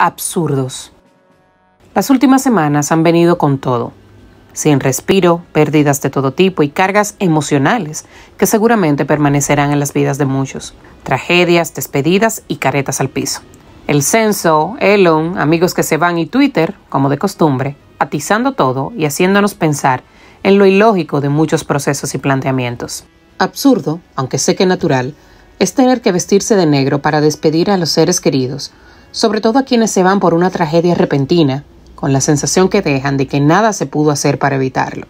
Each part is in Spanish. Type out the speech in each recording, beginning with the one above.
absurdos. Las últimas semanas han venido con todo, sin respiro, pérdidas de todo tipo y cargas emocionales que seguramente permanecerán en las vidas de muchos, tragedias, despedidas y caretas al piso. El censo, Elon, amigos que se van y Twitter, como de costumbre, atizando todo y haciéndonos pensar en lo ilógico de muchos procesos y planteamientos. Absurdo, aunque sé que natural, es tener que vestirse de negro para despedir a los seres queridos, sobre todo a quienes se van por una tragedia repentina, con la sensación que dejan de que nada se pudo hacer para evitarlo.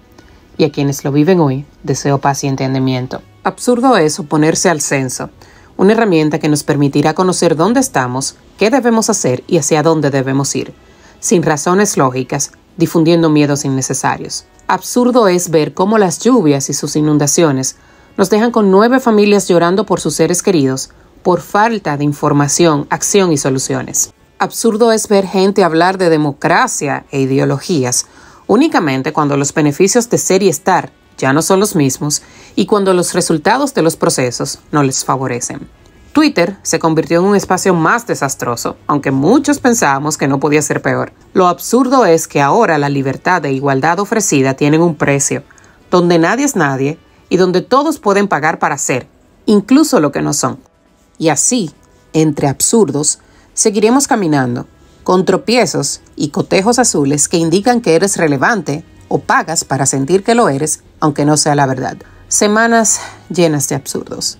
Y a quienes lo viven hoy, deseo paz y entendimiento. Absurdo es oponerse al censo, una herramienta que nos permitirá conocer dónde estamos, qué debemos hacer y hacia dónde debemos ir, sin razones lógicas, difundiendo miedos innecesarios. Absurdo es ver cómo las lluvias y sus inundaciones nos dejan con nueve familias llorando por sus seres queridos, por falta de información, acción y soluciones. Absurdo es ver gente hablar de democracia e ideologías únicamente cuando los beneficios de ser y estar ya no son los mismos y cuando los resultados de los procesos no les favorecen. Twitter se convirtió en un espacio más desastroso, aunque muchos pensábamos que no podía ser peor. Lo absurdo es que ahora la libertad e igualdad ofrecida tienen un precio, donde nadie es nadie y donde todos pueden pagar para ser, incluso lo que no son. Y así, entre absurdos, seguiremos caminando, con tropiezos y cotejos azules que indican que eres relevante o pagas para sentir que lo eres, aunque no sea la verdad. Semanas llenas de absurdos.